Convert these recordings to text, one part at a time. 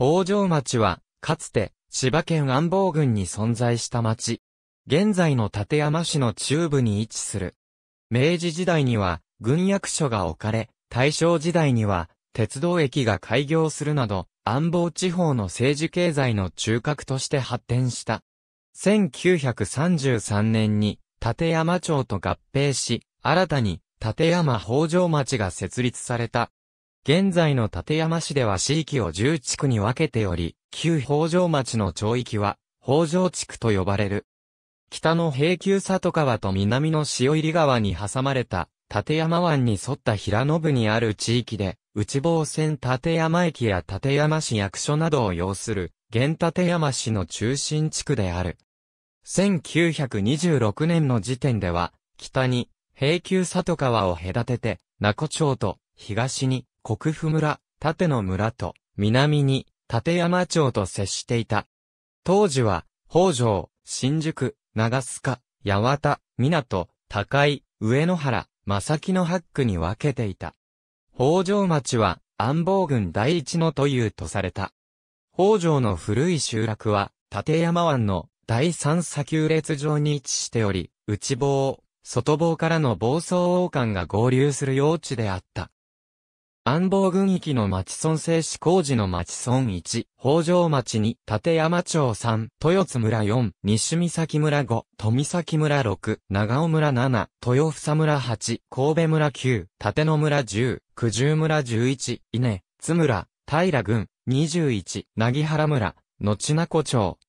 北条町は、かつて、千葉県安房郡に存在した町。現在の立山市の中部に位置する。明治時代には、軍役所が置かれ、大正時代には、鉄道駅が開業するなど、安房地方の政治経済の中核として発展した。1933年に、立山町と合併し、新たに、立山北条町が設立された。現在の立山市では市域を10地区に分けており、旧北条町の町域は、北条地区と呼ばれる。北の平久里川と南の潮入川に挟まれた、立山湾に沿った平野部にある地域で、内房線立山駅や立山市役所などを要する、現立山市の中心地区である。1926年の時点では、北に、平久里川を隔てて、名古町と、東に、国府村、縦の村と、南に、立山町と接していた。当時は、北条、新宿、長須賀、八幡、港、高井、上野原、正木の八区に分けていた。北条町は、安房郡第一のというとされた。北条の古い集落は、立山湾の第三砂丘列上に位置しており、内房、外房からの房総王冠が合流する用地であった。安房郡域の町村製紙工事の町村1、北条町2、立山町3、豊津村4、西岬村5、富崎村6、長尾村7、豊房村8、神戸村9、立野村10、九十村11、稲、津村、平郡、21、薙原村、後名古町、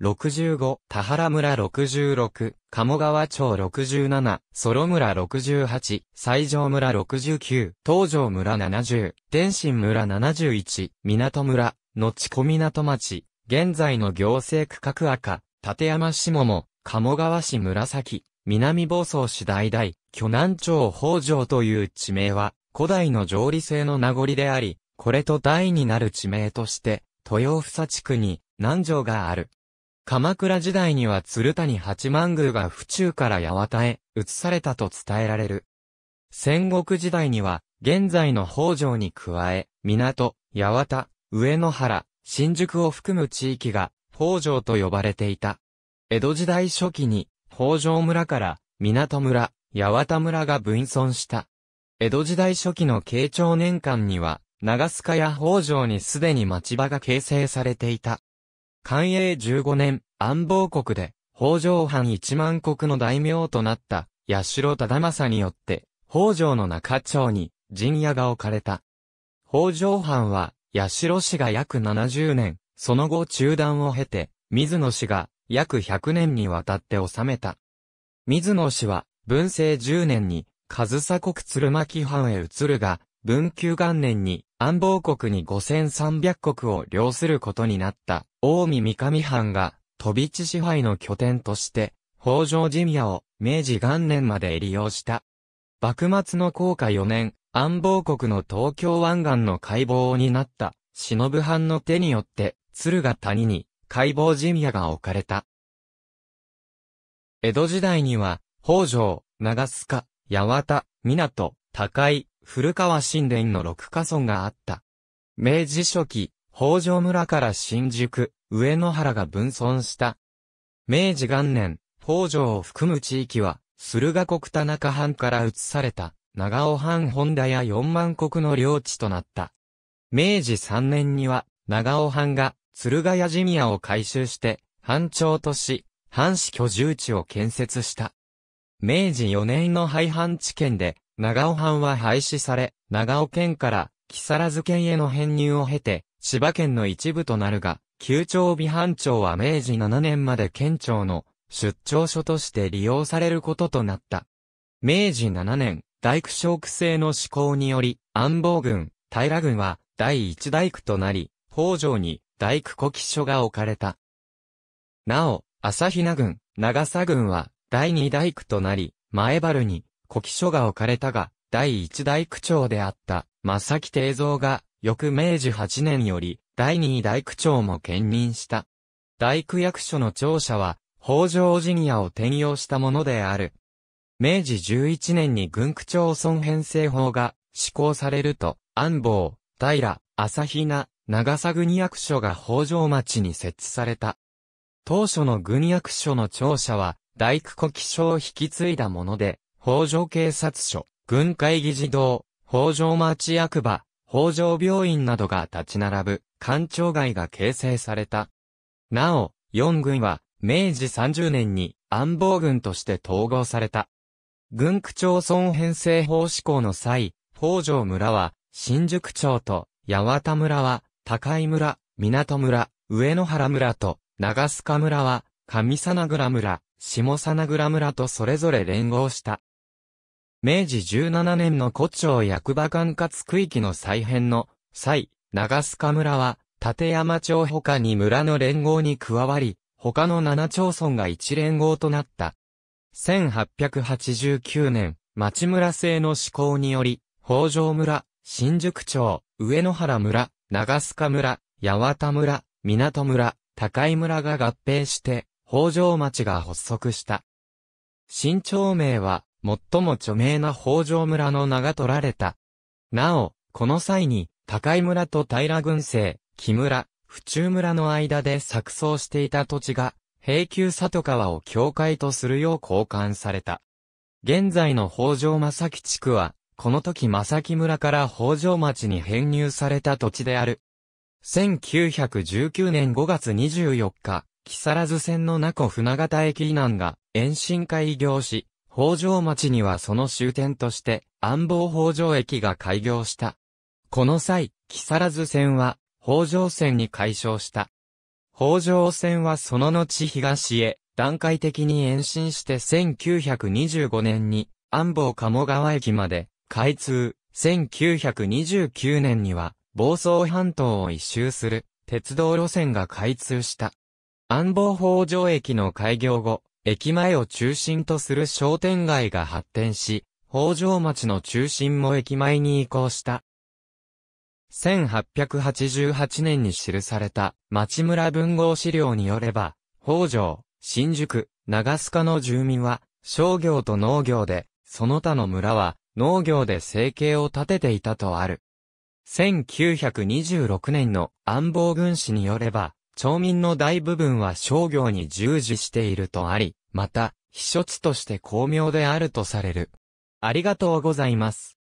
65、田原村66、鴨川町67、ソロ村68、西条村69、東条村70、天津村71、港村、後小港町、現在の行政区画赤、立山下も、鴨川市紫、南房総市大々、巨南町北条という地名は、古代の上理性の名残であり、これと代になる地名として、豊房地区に、南条がある。鎌倉時代には鶴谷八幡宮が府中から八幡へ移されたと伝えられる。戦国時代には、現在の北条に加え、港、八幡、上野原、新宿を含む地域が、北条と呼ばれていた。江戸時代初期に、北条村から、港村、八幡村が分村した。江戸時代初期の慶長年間には、長須賀や北条にすでに町場が形成されていた。寛永15年、安房国で、北条藩1万国の大名となった、八代忠政によって、北条の中町に、陣屋が置かれた。北条藩は、八代氏が約70年、その後中断を経て、水野氏が、約100年にわたって治めた。水野氏は、文政10年に、上総国鶴巻藩へ移るが、文久元年に、安房国に5300国を領することになった。近江三上藩が、飛び地支配の拠点として、北条神社を明治元年まで利用した。幕末の降下4年、安房国の東京湾岸の解剖を担った、忍藩の手によって、鶴ヶ谷に、解剖神社が置かれた。江戸時代には、北条、長須賀、八幡、港、高井、古川神殿の六家村があった。明治初期、北条村から新宿、上野原が分村した。明治元年、北条を含む地域は、駿河国田中藩から移された、長尾藩本田や四万国の領地となった。明治三年には、長尾藩が、駿河谷神屋を改修して、藩庁とし、藩市居住地を建設した。明治四年の廃藩地県で、長尾藩は廃止され、長尾県から、木更津県への編入を経て、千葉県の一部となるが、旧町美藩町は明治7年まで県庁の出張所として利用されることとなった。明治7年、大工小区制の施行により、安房郡、平郡は第一大工となり、北条に大工古記所が置かれた。なお、朝比奈郡、長佐郡は第二大工となり、前原に古記所が置かれたが、第一大工長であった、正木定蔵が翌明治8年より、第二大区長も兼任した。大区役所の庁舎は、北条じにやを転用したものである。明治11年に軍区町村編成法が施行されると、安房、平、朝比奈、長佐国役所が北条町に設置された。当初の軍役所の庁舎は、大工古記所を引き継いだもので、北条警察署、軍会議事堂、北条町役場、北条病院などが立ち並ぶ、官庁街が形成された。なお、四軍は、明治30年に安防軍として統合された。軍区町村編成法施行の際、北条村は、新宿町と、八幡村は、高井村、港村、上野原村と、長須賀村は、上佐名倉村、下佐名倉村とそれぞれ連合した。明治17年の古町役場管轄区域の再編の際、長須賀村は、立山町他に村の連合に加わり、他の7町村が一連合となった。1889年、町村制の施行により、北条村、新宿町、上野原村、長須賀村、八幡村、港村、高井村が合併して、北条町が発足した。新町名は、最も著名な北条村の名が取られた。なお、この際に、高井村と平郡西、木村、府中村の間で錯綜していた土地が、平久里川を境界とするよう交換された。現在の北条正木地区は、この時正木村から北条町に編入された土地である。1919年5月24日、木更津線の名古船形駅以南が、延伸開業し、北条町にはその終点として安房北条駅が開業した。この際、木更津線は北条線に改称した。北条線はその後東へ段階的に延伸して1925年に安房鴨川駅まで開通、1929年には房総半島を一周する鉄道路線が開通した。安房北条駅の開業後、駅前を中心とする商店街が発展し、北条町の中心も駅前に移行した。1888年に記された町村文豪資料によれば、北条、新宿、長須賀の住民は商業と農業で、その他の村は農業で生計を立てていたとある。1926年の安房軍師によれば、町民の大部分は商業に従事しているとあり、また、避暑地として巧妙であるとされる。ありがとうございます。